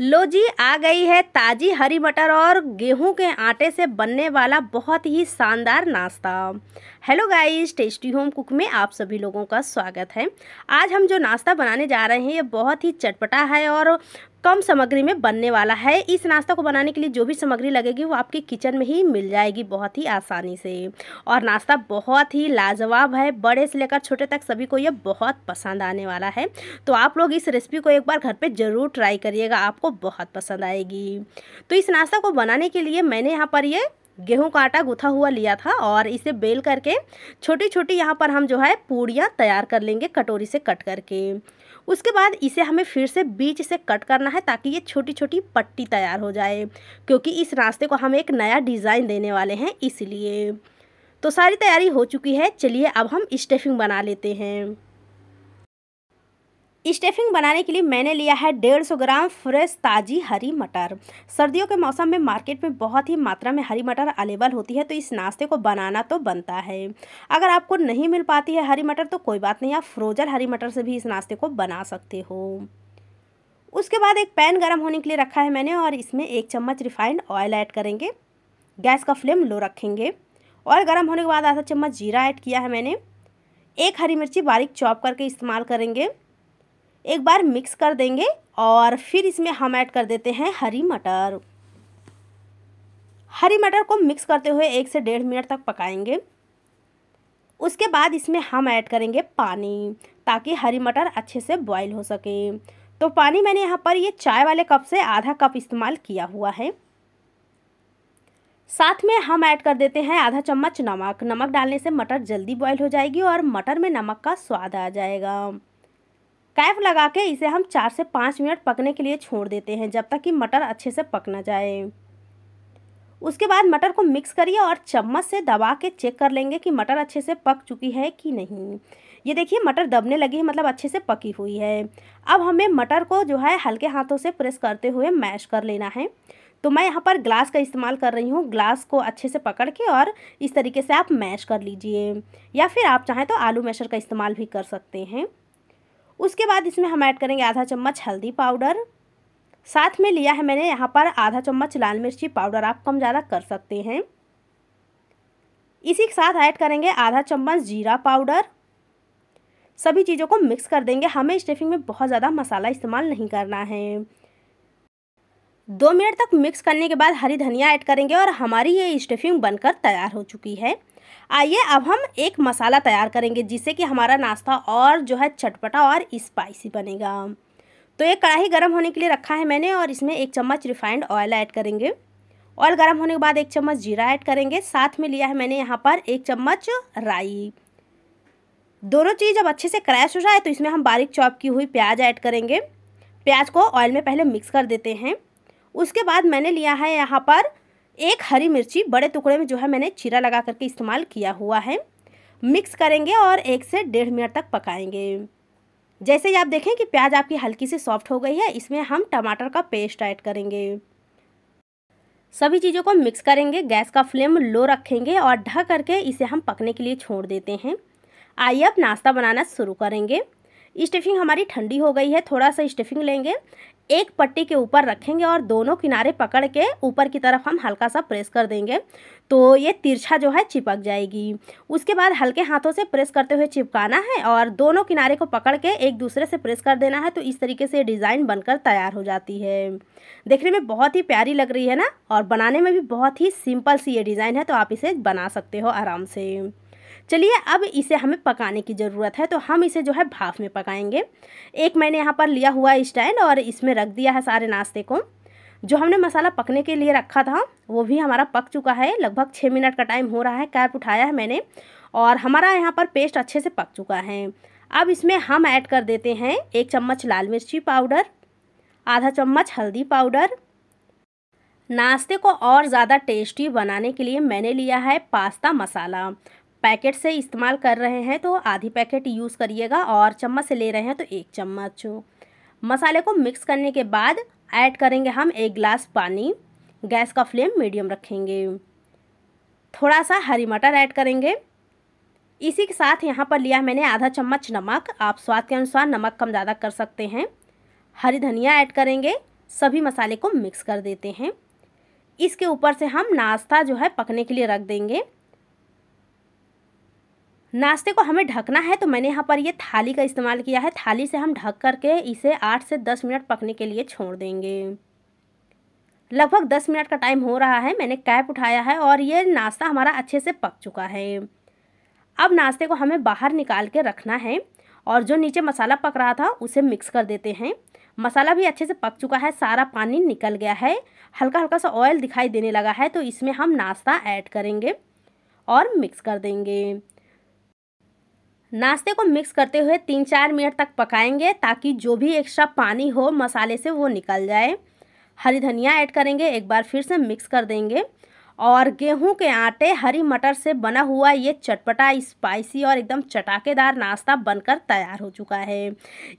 लो जी आ गई है ताज़ी हरी मटर और गेहूं के आटे से बनने वाला बहुत ही शानदार नाश्ता hello guys tasty home cook में आप सभी लोगों का स्वागत है आज हम जो नाश्ता बनाने जा रहे हैं ये बहुत ही चटपटा है और कम सामग्री में बनने वाला है इस नाश्ता को बनाने के लिए जो भी सामग्री लगेगी वो आपके किचन में ही मिल जाएगी बहुत ही आसानी से और नाश्ता बहुत ही लाजवाब है बड़े से लेकर छोटे तक सभी को ये बहुत पसंद आने वाला है तो आप लोग इस रेसिपी को एक बार घर पे ज़रूर ट्राई करिएगा आपको बहुत पसंद आएगी तो इस नाश्ता को बनाने के लिए मैंने यहाँ पर ये गेहूं का आटा गुथा हुआ लिया था और इसे बेल करके छोटी छोटी यहाँ पर हम जो है पूड़ियाँ तैयार कर लेंगे कटोरी से कट करके उसके बाद इसे हमें फिर से बीच से कट करना है ताकि ये छोटी छोटी पट्टी तैयार हो जाए क्योंकि इस रास्ते को हम एक नया डिज़ाइन देने वाले हैं इसलिए तो सारी तैयारी हो चुकी है चलिए अब हम स्टेफिंग बना लेते हैं स्टफिंग बनाने के लिए मैंने लिया है डेढ़ सौ ग्राम फ्रेश ताज़ी हरी मटर सर्दियों के मौसम में मार्केट में बहुत ही मात्रा में हरी मटर अवेलेबल होती है तो इस नाश्ते को बनाना तो बनता है अगर आपको नहीं मिल पाती है हरी मटर तो कोई बात नहीं आप फ्रोजन हरी मटर से भी इस नाश्ते को बना सकते हो उसके बाद एक पैन गर्म होने के लिए रखा है मैंने और इसमें एक चम्मच रिफाइंड ऑयल ऐड करेंगे गैस का फ्लेम लो रखेंगे ऑयल गर्म होने के बाद आधा चम्मच जीरा ऐड किया है मैंने एक हरी मिर्ची बारीक चॉप करके इस्तेमाल करेंगे एक बार मिक्स कर देंगे और फिर इसमें हम ऐड कर देते हैं हरी मटर हरी मटर को मिक्स करते हुए एक से डेढ़ मिनट तक पकाएंगे उसके बाद इसमें हम ऐड करेंगे पानी ताकि हरी मटर अच्छे से बॉईल हो सके तो पानी मैंने यहाँ पर ये चाय वाले कप से आधा कप इस्तेमाल किया हुआ है साथ में हम ऐड कर देते हैं आधा चम्मच नमक नमक डालने से मटर जल्दी बॉईल हो जाएगी और मटर में नमक का स्वाद आ जाएगा कैप लगा के इसे हम चार से पाँच मिनट पकने के लिए छोड़ देते हैं जब तक कि मटर अच्छे से पक ना जाए उसके बाद मटर को मिक्स करिए और चम्मच से दबा के चेक कर लेंगे कि मटर अच्छे से पक चुकी है कि नहीं ये देखिए मटर दबने लगी है मतलब अच्छे से पकी हुई है अब हमें मटर को जो है हल्के हाथों से प्रेस करते हुए मैश कर लेना है तो मैं यहाँ पर ग्लास का इस्तेमाल कर रही हूँ ग्लास को अच्छे से पकड़ के और इस तरीके से आप मैश कर लीजिए या फिर आप चाहें तो आलू मैशर का इस्तेमाल भी कर सकते हैं उसके बाद इसमें हम ऐड करेंगे आधा चम्मच हल्दी पाउडर साथ में लिया है मैंने यहाँ पर आधा चम्मच लाल मिर्ची पाउडर आप कम ज़्यादा कर सकते हैं इसी के साथ ऐड करेंगे आधा चम्मच जीरा पाउडर सभी चीज़ों को मिक्स कर देंगे हमें स्टफिंग में बहुत ज़्यादा मसाला इस्तेमाल नहीं करना है दो मिनट तक मिक्स करने के बाद हरी धनिया ऐड करेंगे और हमारी ये स्टफिंग बनकर तैयार हो चुकी है आइए अब हम एक मसाला तैयार करेंगे जिससे कि हमारा नाश्ता और जो है चटपटा और स्पाइसी बनेगा तो एक कढ़ाई गर्म होने के लिए रखा है मैंने और इसमें एक चम्मच रिफाइंड ऑयल ऐड करेंगे ऑयल गर्म होने के बाद एक चम्मच जीरा ऐड करेंगे साथ में लिया है मैंने यहाँ पर एक चम्मच राई दोनों चीज़ जब अच्छे से क्रैश हो जाए तो इसमें हम बारीक चॉप की हुई प्याज ऐड करेंगे प्याज को ऑयल में पहले मिक्स कर देते हैं उसके बाद मैंने लिया है यहाँ पर एक हरी मिर्ची बड़े टुकड़े में जो है मैंने चीरा लगा करके इस्तेमाल किया हुआ है मिक्स करेंगे और एक से डेढ़ मिनट तक पकाएंगे जैसे ही आप देखें कि प्याज आपकी हल्की सी सॉफ्ट हो गई है इसमें हम टमाटर का पेस्ट ऐड करेंगे सभी चीज़ों को मिक्स करेंगे गैस का फ्लेम लो रखेंगे और ढक करके इसे हम पकने के लिए छोड़ देते हैं आइए अब नाश्ता बनाना शुरू करेंगे स्टफिंग हमारी ठंडी हो गई है थोड़ा सा स्टफिंग लेंगे एक पट्टी के ऊपर रखेंगे और दोनों किनारे पकड़ के ऊपर की तरफ हम हल्का सा प्रेस कर देंगे तो ये तिरछा जो है चिपक जाएगी उसके बाद हल्के हाथों से प्रेस करते हुए चिपकाना है और दोनों किनारे को पकड़ के एक दूसरे से प्रेस कर देना है तो इस तरीके से डिज़ाइन बनकर तैयार हो जाती है देखने में बहुत ही प्यारी लग रही है ना और बनाने में भी बहुत ही सिंपल सी ये डिज़ाइन है तो आप इसे बना सकते हो आराम से चलिए अब इसे हमें पकाने की ज़रूरत है तो हम इसे जो है भाप में पकाएंगे एक मैंने यहाँ पर लिया हुआ स्टैंड और इसमें रख दिया है सारे नाश्ते को जो हमने मसाला पकने के लिए रखा था वो भी हमारा पक चुका है लगभग छः मिनट का टाइम हो रहा है कैप उठाया है मैंने और हमारा यहाँ पर पेस्ट अच्छे से पक चुका है अब इसमें हम ऐड कर देते हैं एक चम्मच लाल मिर्ची पाउडर आधा चम्मच हल्दी पाउडर नाश्ते को और ज़्यादा टेस्टी बनाने के लिए मैंने लिया है पास्ता मसाला पैकेट से इस्तेमाल कर रहे हैं तो आधी पैकेट यूज़ करिएगा और चम्मच से ले रहे हैं तो एक चम्मच मसाले को मिक्स करने के बाद ऐड करेंगे हम एक गिलास पानी गैस का फ्लेम मीडियम रखेंगे थोड़ा सा हरी मटर ऐड करेंगे इसी के साथ यहाँ पर लिया मैंने आधा चम्मच नमक आप स्वाद के अनुसार नमक कम ज़्यादा कर सकते हैं हरी धनिया ऐड करेंगे सभी मसाले को मिक्स कर देते हैं इसके ऊपर से हम नाश्ता जो है पकने के लिए रख देंगे नाश्ते को हमें ढकना है तो मैंने यहाँ पर ये थाली का इस्तेमाल किया है थाली से हम ढक करके इसे आठ से दस मिनट पकने के लिए छोड़ देंगे लगभग दस मिनट का टाइम हो रहा है मैंने कैप उठाया है और ये नाश्ता हमारा अच्छे से पक चुका है अब नाश्ते को हमें बाहर निकाल के रखना है और जो नीचे मसाला पक रहा था उसे मिक्स कर देते हैं मसाला भी अच्छे से पक चुका है सारा पानी निकल गया है हल्का हल्का सा ऑयल दिखाई देने लगा है तो इसमें हम नाश्ता ऐड करेंगे और मिक्स कर देंगे नाश्ते को मिक्स करते हुए तीन चार मिनट तक पकाएंगे ताकि जो भी एक्स्ट्रा पानी हो मसाले से वो निकल जाए हरी धनिया ऐड करेंगे एक बार फिर से मिक्स कर देंगे और गेहूं के आटे हरी मटर से बना हुआ ये चटपटा स्पाइसी और एकदम चटाकेदार नाश्ता बनकर तैयार हो चुका है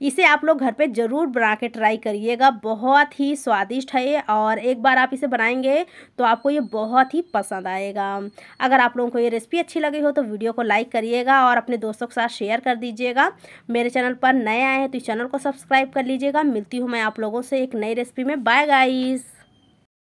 इसे आप लोग घर पे ज़रूर बना के ट्राई करिएगा बहुत ही स्वादिष्ट है और एक बार आप इसे बनाएंगे तो आपको ये बहुत ही पसंद आएगा अगर आप लोगों को ये रेसिपी अच्छी लगी हो तो वीडियो को लाइक करिएगा और अपने दोस्तों के साथ शेयर कर दीजिएगा मेरे चैनल पर नए आए हैं तो इस चैनल को सब्सक्राइब कर लीजिएगा मिलती हूँ मैं आप लोगों से एक नई रेसिपी में बाय गाइज़